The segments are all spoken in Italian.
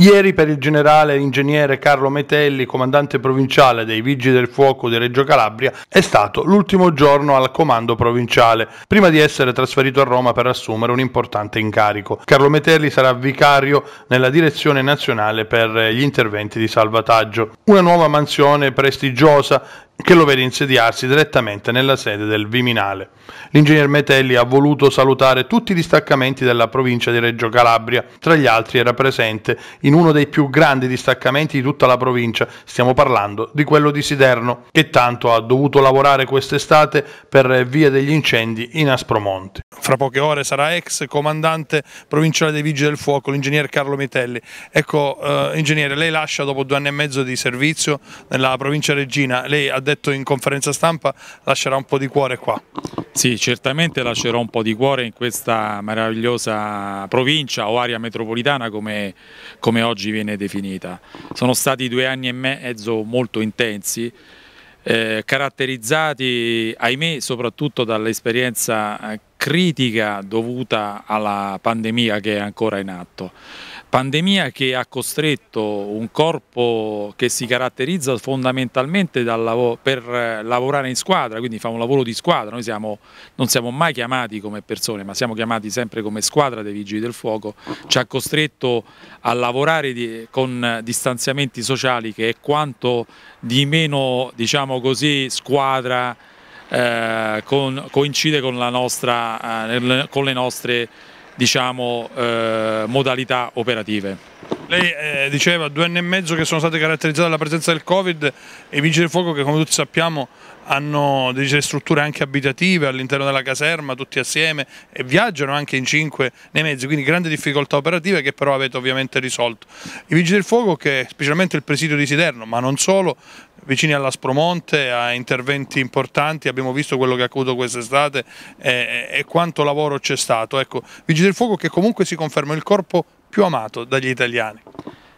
Ieri per il generale ingegnere Carlo Metelli, comandante provinciale dei Vigili del Fuoco di Reggio Calabria, è stato l'ultimo giorno al comando provinciale, prima di essere trasferito a Roma per assumere un importante incarico. Carlo Metelli sarà vicario nella direzione nazionale per gli interventi di salvataggio. Una nuova mansione prestigiosa che lo vede insediarsi direttamente nella sede del Viminale. L'ingegner Metelli ha voluto salutare tutti i distaccamenti della provincia di Reggio Calabria, tra gli altri era presente in uno dei più grandi distaccamenti di tutta la provincia, stiamo parlando di quello di Siderno, che tanto ha dovuto lavorare quest'estate per via degli incendi in Aspromonte. Fra poche ore sarà ex comandante provinciale dei Vigili del Fuoco, l'ingegner Carlo Metelli. Ecco, eh, ingegnere, lei lascia dopo due anni e mezzo di servizio nella provincia Regina, lei ha detto in conferenza stampa, lascerà un po' di cuore qua. Sì, certamente lascerò un po' di cuore in questa meravigliosa provincia o area metropolitana come, come oggi viene definita. Sono stati due anni e mezzo molto intensi, eh, caratterizzati ahimè soprattutto dall'esperienza eh, critica dovuta alla pandemia che è ancora in atto. Pandemia che ha costretto un corpo che si caratterizza fondamentalmente lav per eh, lavorare in squadra, quindi fa un lavoro di squadra, noi siamo, non siamo mai chiamati come persone ma siamo chiamati sempre come squadra dei Vigili del Fuoco, ci ha costretto a lavorare di, con distanziamenti sociali che è quanto di meno diciamo così, squadra eh, con, coincide con, nostra, eh, con le nostre diciamo, eh, modalità operative. Lei eh, diceva due anni e mezzo che sono state caratterizzate dalla presenza del Covid e i vigili del fuoco che come tutti sappiamo hanno delle strutture anche abitative all'interno della caserma tutti assieme e viaggiano anche in cinque nei mezzi, quindi grandi difficoltà operative che però avete ovviamente risolto. I vigili del fuoco che specialmente il presidio di Siderno, ma non solo, vicini all'Aspromonte, a interventi importanti, abbiamo visto quello che è accaduto quest'estate eh, e, e, quanto lavoro c'è stato. Ecco, vigili del fuoco che comunque si conferma il corpo più amato dagli italiani.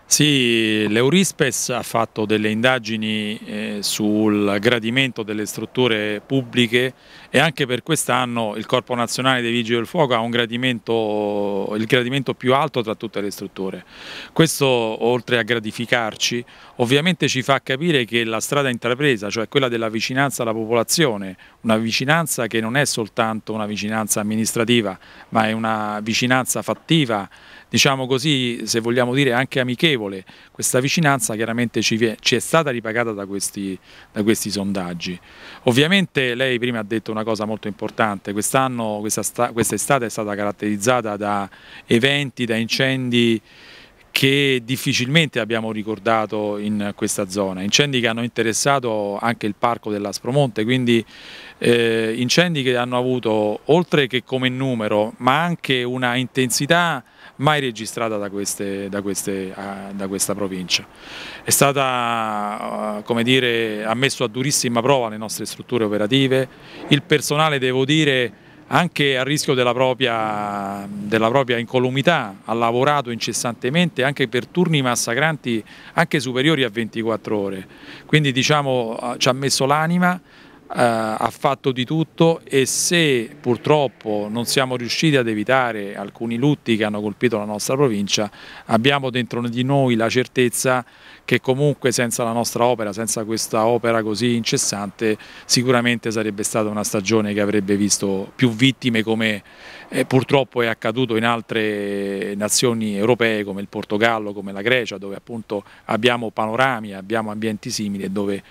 Sì, l'Eurispes ha fatto delle indagini eh, sul gradimento delle strutture pubbliche e anche per quest'anno il Corpo Nazionale dei Vigili del Fuoco ha gradimento, il gradimento più alto tra tutte le strutture. Questo oltre a gratificarci ovviamente ci fa capire che la strada intrapresa, cioè quella della vicinanza alla popolazione, una vicinanza che non è soltanto una vicinanza amministrativa ma è una vicinanza fattiva, diciamo così se vogliamo dire anche amichevole, questa vicinanza chiaramente ci, è stata ripagata da questi, da questi sondaggi. Ovviamente lei prima ha detto una una cosa molto importante. Quest'anno, questa, questa estate è stata caratterizzata da eventi, da incendi che difficilmente abbiamo ricordato in questa zona, incendi che hanno interessato anche il parco dell'Aspromonte, quindi eh, incendi che hanno avuto oltre che come numero ma anche una intensità mai registrata da, queste, da, queste, da questa provincia. È stata eh, come dire, ha messo a durissima prova le nostre strutture operative, il personale devo dire anche a rischio della propria, della propria, incolumità, ha lavorato incessantemente anche per turni massacranti anche superiori a 24 ore, quindi diciamo ci ha messo l'anima, eh, ha fatto di tutto e se purtroppo non siamo riusciti ad evitare alcuni lutti che hanno colpito la nostra provincia, abbiamo dentro di noi la certezza che comunque senza la nostra opera, senza questa opera così incessante, sicuramente sarebbe stata una stagione che avrebbe visto più vittime come eh, purtroppo è accaduto in altre nazioni europee come il Portogallo, come la Grecia, dove appunto abbiamo panorami, abbiamo ambienti simili e dove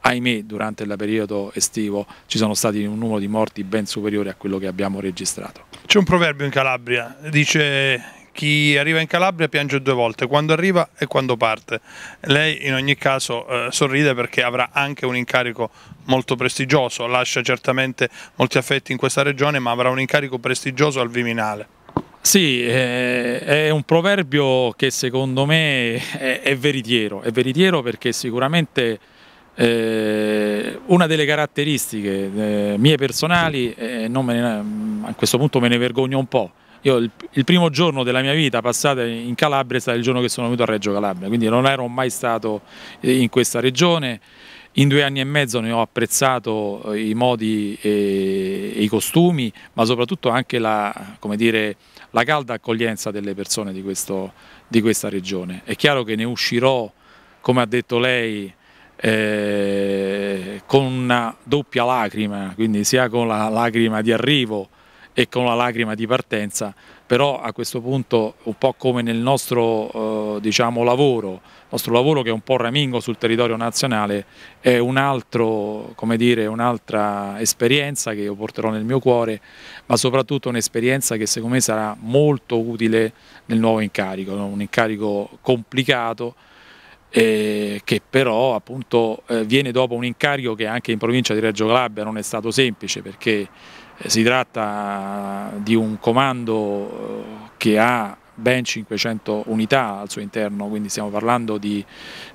ahimè durante il periodo estivo ci sono stati un numero di morti ben superiore a quello che abbiamo registrato. C'è un proverbio in Calabria, dice chi arriva in Calabria piange due volte, quando arriva e quando parte. Lei in ogni caso eh, sorride perché avrà anche un incarico molto prestigioso, lascia certamente molti affetti in questa regione ma avrà un incarico prestigioso al Viminale. Sì, eh, è un proverbio che secondo me è, è veritiero, è veritiero perché sicuramente eh, una delle caratteristiche eh, mie personali, eh, ne, a questo punto me ne vergogno un po', io il, il, primo giorno della mia vita passata in Calabria è stato il giorno che sono venuto a Reggio Calabria, quindi non ero mai stato eh, in questa regione, in due anni e mezzo ne ho apprezzato eh, i modi e, e i costumi, ma soprattutto anche la, dire, la calda accoglienza delle persone di, questo, di questa regione. È chiaro che ne uscirò, come ha detto lei, eh, con una doppia lacrima, quindi sia con la lacrima di arrivo e con la lacrima di partenza, però a questo punto un po' come nel nostro eh, diciamo, lavoro, nostro lavoro che è un po' ramingo sul territorio nazionale, è un'altra un esperienza che io porterò nel mio cuore, ma soprattutto un'esperienza che secondo me sarà molto utile nel nuovo incarico, un incarico complicato, eh, che però appunto eh, viene dopo un incarico che anche in provincia di Reggio Calabria non è stato semplice perché eh, si tratta di un comando eh, che ha ben 500 unità al suo interno, quindi stiamo parlando di,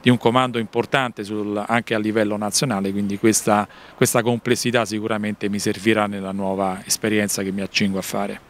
di un comando importante sul, anche a livello nazionale, quindi questa, questa complessità sicuramente mi servirà nella nuova esperienza che mi accingo a fare.